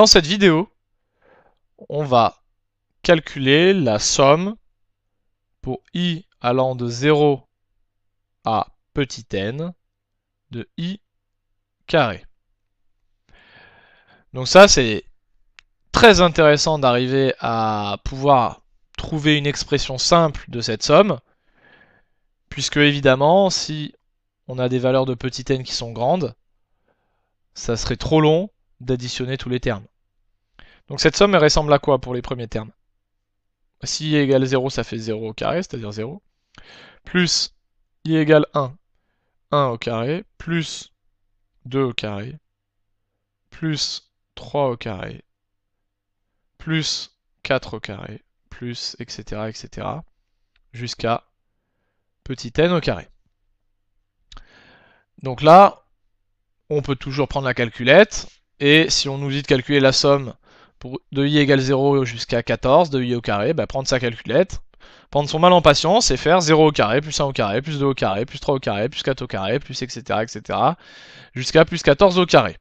Dans cette vidéo, on va calculer la somme pour i allant de 0 à petit n de i carré. Donc ça, c'est très intéressant d'arriver à pouvoir trouver une expression simple de cette somme, puisque évidemment, si on a des valeurs de petit n qui sont grandes, ça serait trop long d'additionner tous les termes. Donc cette somme, elle ressemble à quoi pour les premiers termes Si i égale 0, ça fait 0 au carré, c'est-à-dire 0. Plus i égale 1, 1 au carré, plus 2 au carré, plus 3 au carré, plus 4 au carré, plus, etc., etc., jusqu'à petit n au carré. Donc là, on peut toujours prendre la calculette, et si on nous dit de calculer la somme pour de i égale 0 jusqu'à 14, de i au carré, bah, prendre sa calculette, prendre son mal en patience et faire 0 au carré, plus 1 au carré, plus 2 au carré, plus 3 au carré, plus 4 au carré, plus etc. etc. jusqu'à plus 14 au carré.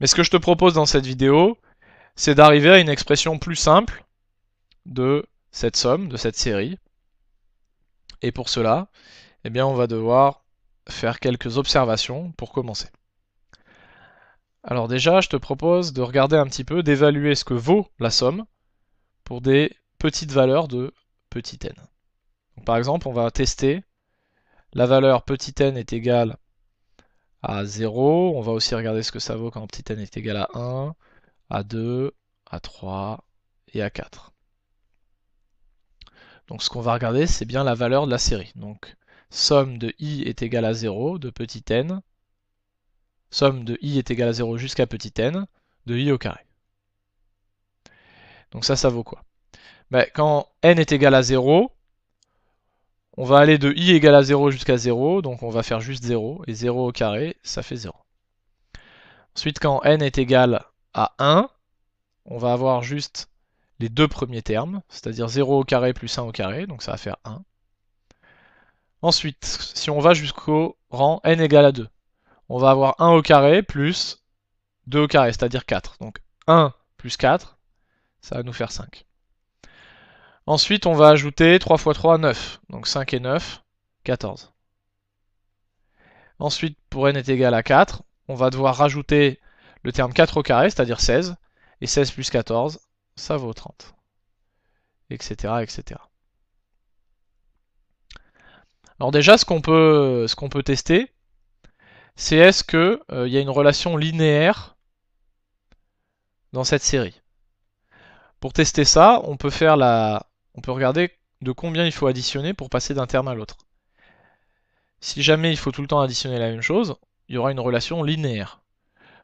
Mais ce que je te propose dans cette vidéo, c'est d'arriver à une expression plus simple de cette somme, de cette série. Et pour cela, eh bien on va devoir faire quelques observations pour commencer. Alors déjà, je te propose de regarder un petit peu, d'évaluer ce que vaut la somme pour des petites valeurs de petit n. par exemple, on va tester la valeur petit n est égale à 0. On va aussi regarder ce que ça vaut quand petit n est égal à 1, à 2, à 3 et à 4. Donc ce qu'on va regarder, c'est bien la valeur de la série. Donc somme de i est égale à 0 de petit n somme de i est égal à 0 jusqu'à petit n de i au carré. Donc ça, ça vaut quoi ben, Quand n est égal à 0, on va aller de i égale à 0 jusqu'à 0, donc on va faire juste 0, et 0 au carré, ça fait 0. Ensuite, quand n est égal à 1, on va avoir juste les deux premiers termes, c'est-à-dire 0 au carré plus 1 au carré, donc ça va faire 1. Ensuite, si on va jusqu'au rang n égale à 2, on va avoir 1 au carré plus 2 au carré, c'est-à-dire 4. Donc 1 plus 4, ça va nous faire 5. Ensuite, on va ajouter 3 fois 3, 9. Donc 5 et 9, 14. Ensuite, pour n est égal à 4, on va devoir rajouter le terme 4 au carré, c'est-à-dire 16. Et 16 plus 14, ça vaut 30. Etc. etc. Alors déjà, ce qu'on peut, peut, tester, c'est est-ce qu'il euh, y a une relation linéaire dans cette série. Pour tester ça, on peut faire On peut regarder de combien il faut additionner pour passer d'un terme à l'autre. Si jamais il faut tout le temps additionner la même chose, il y aura une relation linéaire.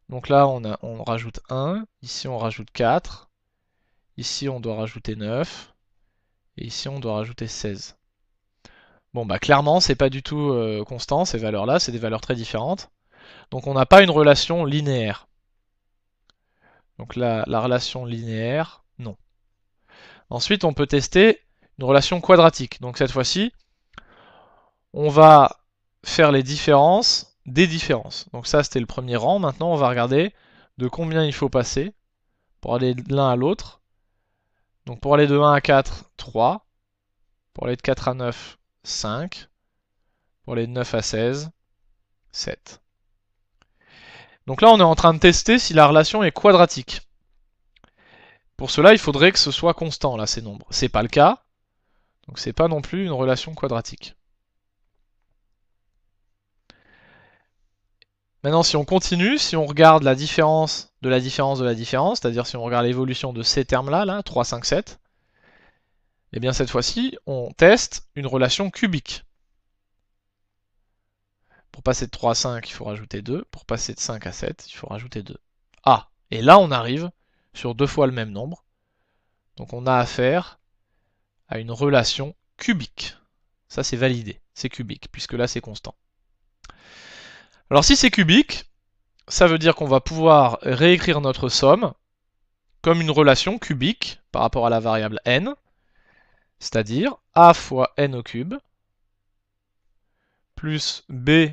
Donc là, on, on rajoute 1, ici on rajoute 4, ici on doit rajouter 9, et ici on doit rajouter 16. Bon, bah clairement, c'est pas du tout euh, constant, ces valeurs-là, c'est des valeurs très différentes. Donc on n'a pas une relation linéaire. Donc la, la relation linéaire, non. Ensuite, on peut tester une relation quadratique. Donc cette fois-ci, on va faire les différences des différences. Donc ça, c'était le premier rang. Maintenant, on va regarder de combien il faut passer pour aller de l'un à l'autre. Donc pour aller de 1 à 4, 3. Pour aller de 4 à 9, 5. Pour les 9 à 16, 7. Donc là, on est en train de tester si la relation est quadratique. Pour cela, il faudrait que ce soit constant, là, ces nombres. C'est pas le cas, donc c'est pas non plus une relation quadratique. Maintenant, si on continue, si on regarde la différence de la différence de la différence, c'est-à-dire si on regarde l'évolution de ces termes-là, là, 3, 5, 7, et eh bien cette fois-ci, on teste une relation cubique. Pour passer de 3 à 5, il faut rajouter 2. Pour passer de 5 à 7, il faut rajouter 2. Ah, et là on arrive sur deux fois le même nombre. Donc on a affaire à une relation cubique. Ça c'est validé, c'est cubique, puisque là c'est constant. Alors si c'est cubique, ça veut dire qu'on va pouvoir réécrire notre somme comme une relation cubique par rapport à la variable n, c'est-à-dire a fois n au cube plus b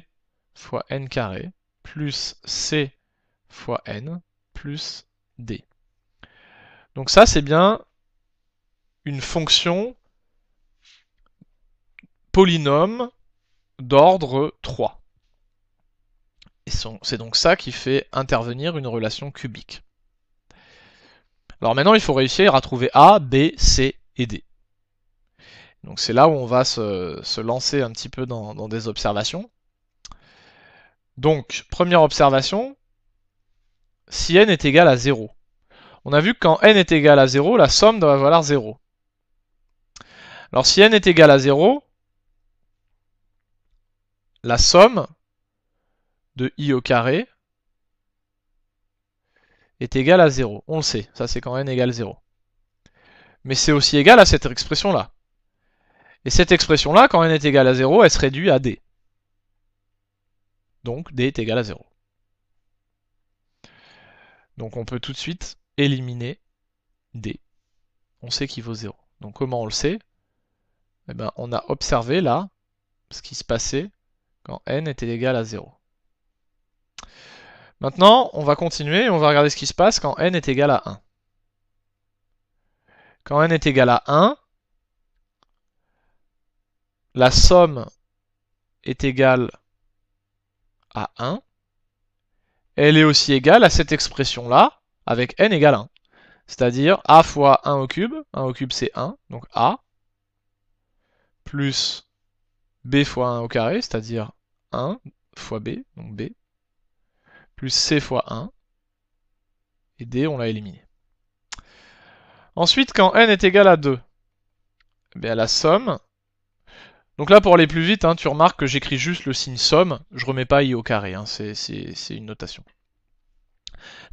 fois n carré plus c fois n plus d. Donc ça, c'est bien une fonction polynôme d'ordre 3. C'est donc ça qui fait intervenir une relation cubique. Alors maintenant, il faut réussir à trouver A, B, C et D. Donc c'est là où on va se, lancer un petit peu dans, des observations. Donc, première observation, si n est égal à 0. On a vu que quand n est égal à 0, la somme doit valoir 0. Alors si n est égal à 0, la somme de i au carré est égale à 0. On le sait, ça c'est quand n à 0. Mais c'est aussi égal à cette expression-là. Et cette expression-là, quand n est égale à 0, elle se réduit à d. Donc d est égal à 0. Donc on peut tout de suite éliminer d. On sait qu'il vaut 0. Donc comment on le sait eh ben, On a observé là ce qui se passait quand n était égal à 0. Maintenant, on va continuer et on va regarder ce qui se passe quand n est égal à 1. Quand n est égal à 1, la somme est égale à 1, elle est aussi égale à cette expression-là, avec n égale 1. C'est-à-dire a fois 1 au cube, 1 au cube c'est 1, donc a, plus b fois 1 au carré, c'est-à-dire 1 fois b, donc b, plus c fois 1, et d on l'a éliminé. Ensuite, quand n est égal à 2, eh bien la somme donc là, pour aller plus vite, hein, tu remarques que j'écris juste le signe somme, je remets pas i au carré, hein. c'est une notation.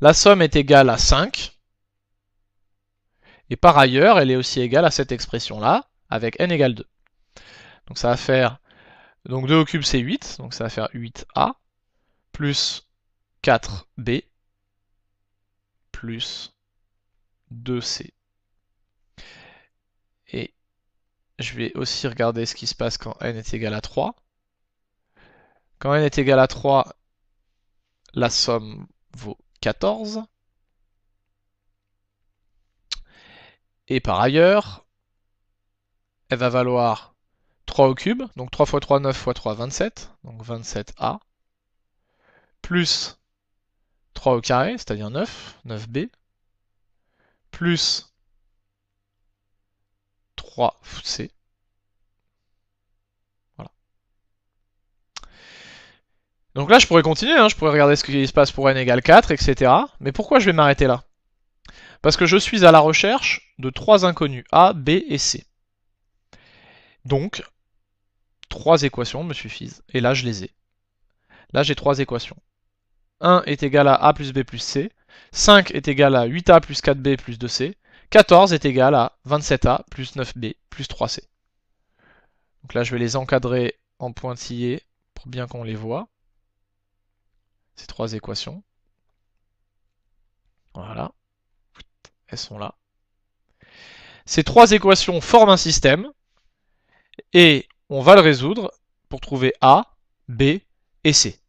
La somme est égale à 5, et par ailleurs, elle est aussi égale à cette expression-là, avec n égale 2. Donc ça va faire, donc 2 au cube c'est 8, donc ça va faire 8a, plus 4b, plus 2c. je vais aussi regarder ce qui se passe quand n est égal à 3. Quand n est égal à 3, la somme vaut 14. Et par ailleurs, elle va valoir 3 au cube, donc 3 fois 3, 9 fois 3, 27, donc 27a, plus 3 au carré, c'est-à-dire 9, 9b, plus 3C. Voilà. Donc là, je pourrais continuer, hein. je pourrais regarder ce qui se passe pour n égale 4, etc. Mais pourquoi je vais m'arrêter là Parce que je suis à la recherche de trois inconnus, A, B et C. Donc, trois équations me suffisent, et là je les ai. Là j'ai trois équations. 1 est égal à a plus b plus c, 5 est égal à 8a plus 4b plus 2c, 14 est égal à 27A plus 9B plus 3C. Donc là, je vais les encadrer en pointillés pour bien qu'on les voit, ces trois équations. Voilà, elles sont là. Ces trois équations forment un système, et on va le résoudre pour trouver A, B et C.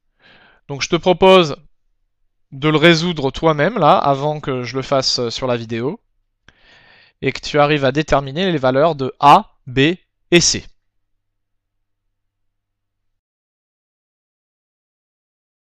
Donc je te propose de le résoudre toi-même, là, avant que je le fasse sur la vidéo et que tu arrives à déterminer les valeurs de A, B et C.